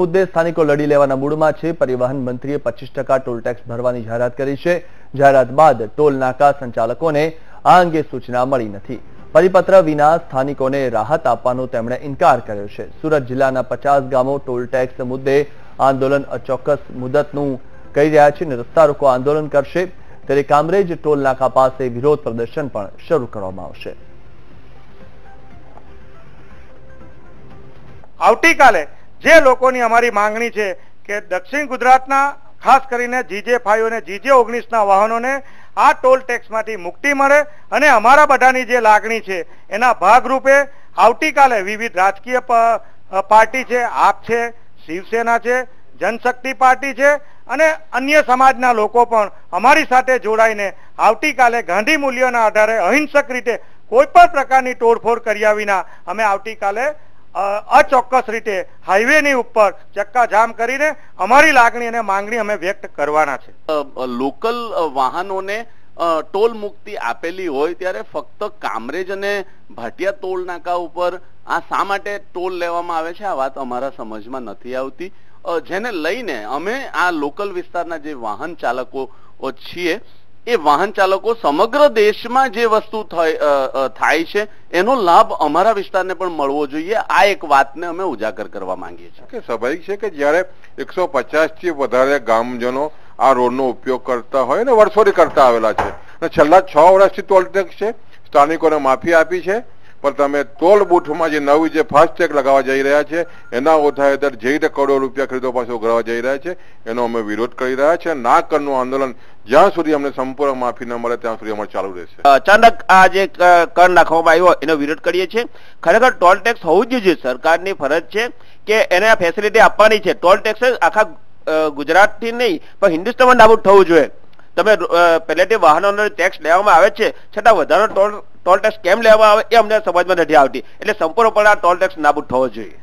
મુદ્દે સ્થાનિકો લડી લેવાના મૂડમાં છે પરિવહન મંત્રીએ પચીસ ટકા ટોલ ટેક્સ ભરવાની જાહેરાત કરી છે જાહેરાત બાદ ટોલ નાકા સંચાલકોને આ અંગે સૂચના મળી નથી પરિપત્ર વિના સ્થાનિકોને રાહત આપવાનો તેમણે ઇનકાર કર્યો છે સુરત જિલ્લાના પચાસ ગામો ટોલ ટેક્સ મુદ્દે આંદોલન અચોક્કસ મુદતનું કહી રહ્યા છે અને રસ્તા રોકો આંદોલન કરશે ત્યારે કામરેજ ટોલ નાકા પાસે વિરોધ પ્રદર્શન પણ શરૂ કરવામાં આવશે આવતીકાલે જે લોકોની અમારી માંગણી છે કે દક્ષિણ ગુજરાતના ખાસ કરીને જીજે ફાઈવ અને જીજે ઓગણીસના વાહનોને આ ટોલ ટેક્સમાંથી મુક્તિ મળે અને અમારા બધાની જે લાગણી છે એના ભાગરૂપે આવતીકાલે વિવિધ રાજકીય પાર્ટી છે આપ છે શિવસેના છે જનશક્તિ પાર્ટી છે અને અન્ય સમાજના લોકો પણ અમારી સાથે જોડાઈને આવતીકાલે ગાંધી મૂલ્યોના આધારે અહિંસક રીતે કોઈ પણ પ્રકારની તોડફોડ કર્યા વિના અમે આવતીકાલે અચોક્કસ રીતે હાઈવેની ઉપર ચક્કાજામ કરીને અમારી લાગણી અને માંગણી અમે વ્યક્ત કરવાના છે લોકલ વાહનોને ટોલ મુક્તિ આપેલી હોય ત્યારે ફક્ત કામરેજ અને ભાટિયા ટોલ નાકા ઉપર આ શા માટે ટોલ લેવામાં આવે છે આ વાત અમારા સમજમાં નથી આવતી જેને લઈને અમે આ લોકલ વિસ્તારના જે વાહન ચાલકો છીએ એ વાહન ચાલકો સમગ્ર દેશમાં જે વસ્તુ થાય છે એનો લાભ અમારા વિસ્તારને પણ મળવો જોઈએ આ એક વાતને અમે ઉજાગર કરવા માંગીએ છીએ કે સ્વાભાવિક છે કે જ્યારે એકસો થી વધારે ગામજનો આ રોડનો ઉપયોગ કરતા હોય ને વર્ષોથી કરતા આવેલા છે છેલ્લા છ વર્ષથી ટોલ ટેક્સ છે સ્થાનિકોને માફી આપી છે પણ તમે ટોલ બુથમાં જે નવી જે ફાસ્ટેગ લગાવવા જઈ રહ્યા છે એના ઓછા દર જે રીતે કરોડો રૂપિયા ખરીદો પાસે ઉઘરાવા જઈ રહ્યા છે એનો અમે વિરોધ કરી રહ્યા છે ના આંદોલન જ્યાં સુધી અમને સંપૂર્ણ માફી ન મળે ત્યાં સુધી અમારે ચાલુ રહેશે અચાનક આ જે કર નાખવામાં આવ્યો એનો વિરોધ કરીએ છીએ ખરેખર ટોલ ટેક્સ હોવું જ જોઈએ સરકારની ફરજ છે કે એને આ ફેસિલિટી આપવાની છે ટોલ ટેક્સ આખા ગુજરાતથી નહીં પણ હિન્દુસ્તાનમાં નાબૂદ થવું જોઈએ તમે પહેલેથી વાહનોનો ટેક્સ લેવામાં આવે છે છતાં વધારો ટોલ ટોલ ટેક્સ કેમ લેવા આવે એ અમને સમજમાં નથી આવતી એટલે સંપૂર્ણપણે આ ટોલ ટેક્સ નાબૂદ થવો જોઈએ